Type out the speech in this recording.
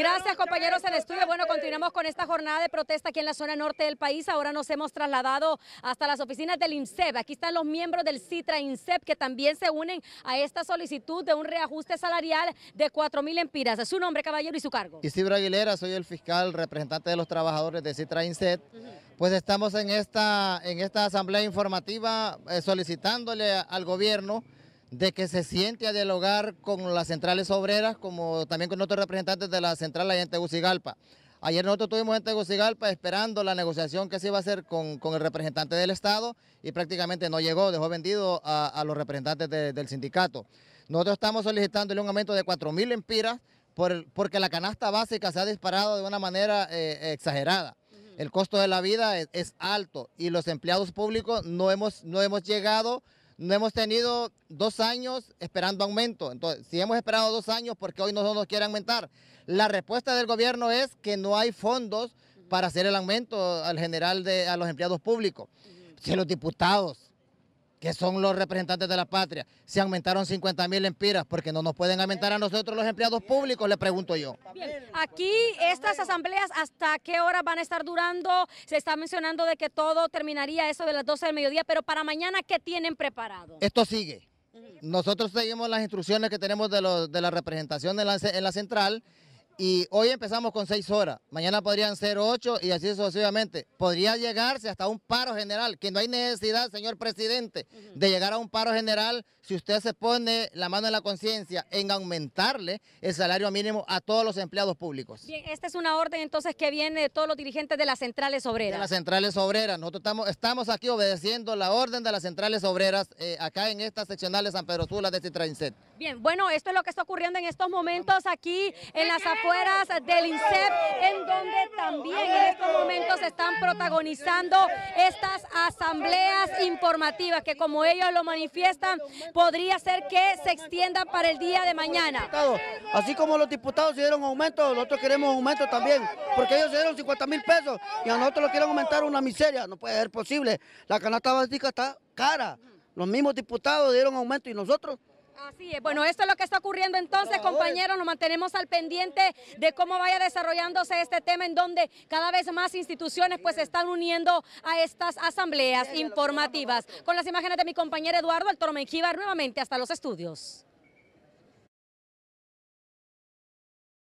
Gracias compañeros en estudio. Bueno, continuamos con esta jornada de protesta aquí en la zona norte del país. Ahora nos hemos trasladado hasta las oficinas del INSEP. Aquí están los miembros del CITRA INSEP que también se unen a esta solicitud de un reajuste salarial de 4 mil empiras. Su nombre, caballero, y su cargo. Isidro Aguilera, soy el fiscal representante de los trabajadores de CITRA INSEP. Pues estamos en esta, en esta asamblea informativa eh, solicitándole al gobierno de que se siente a dialogar con las centrales obreras, como también con otros representantes de la central allá en Ayer nosotros estuvimos en Tegucigalpa esperando la negociación que se iba a hacer con, el representante del Estado y prácticamente no llegó, dejó vendido a, los representantes del sindicato. Nosotros estamos solicitándole un aumento de 4.000 empiras por, porque la canasta básica se ha disparado de una manera eh, exagerada. El costo de la vida es, es, alto y los empleados públicos no hemos, no hemos llegado no hemos tenido dos años esperando aumento. Entonces, si hemos esperado dos años, ¿por qué hoy no nos quieren aumentar? La respuesta del gobierno es que no hay fondos para hacer el aumento al general de, a los empleados públicos. Si los diputados que son los representantes de la patria, se aumentaron 50 mil empiras, porque no nos pueden aumentar a nosotros los empleados públicos, le pregunto yo. aquí estas asambleas, ¿hasta qué hora van a estar durando? Se está mencionando de que todo terminaría eso de las 12 del mediodía, pero para mañana, ¿qué tienen preparado? Esto sigue. Nosotros seguimos las instrucciones que tenemos de, de la representación en la central y hoy empezamos con seis horas, mañana podrían ser ocho y así sucesivamente. Podría llegarse hasta un paro general, que no hay necesidad, señor presidente, de llegar a un paro general si usted se pone la mano en la conciencia en aumentarle el salario mínimo a todos los empleados públicos. Bien, esta es una orden entonces que viene de todos los dirigentes de las centrales obreras. De las centrales obreras, nosotros estamos, estamos aquí obedeciendo la orden de las centrales obreras eh, acá en esta seccional de San Pedro Sula de Citrainset. Bien, bueno, esto es lo que está ocurriendo en estos momentos aquí en las afueras del INSEP, en donde también en estos momentos están protagonizando estas asambleas informativas que como ellos lo manifiestan, podría ser que se extienda para el día de mañana. Así como los diputados se dieron aumento, nosotros queremos aumento también, porque ellos se dieron 50 mil pesos y a nosotros lo quieren aumentar una miseria, no puede ser posible. La canasta básica está cara, los mismos diputados dieron aumento y nosotros bueno, esto es lo que está ocurriendo entonces, compañeros. Nos mantenemos al pendiente de cómo vaya desarrollándose este tema en donde cada vez más instituciones pues se están uniendo a estas asambleas informativas. Con las imágenes de mi compañero Eduardo Altoro Menjivar nuevamente hasta los estudios.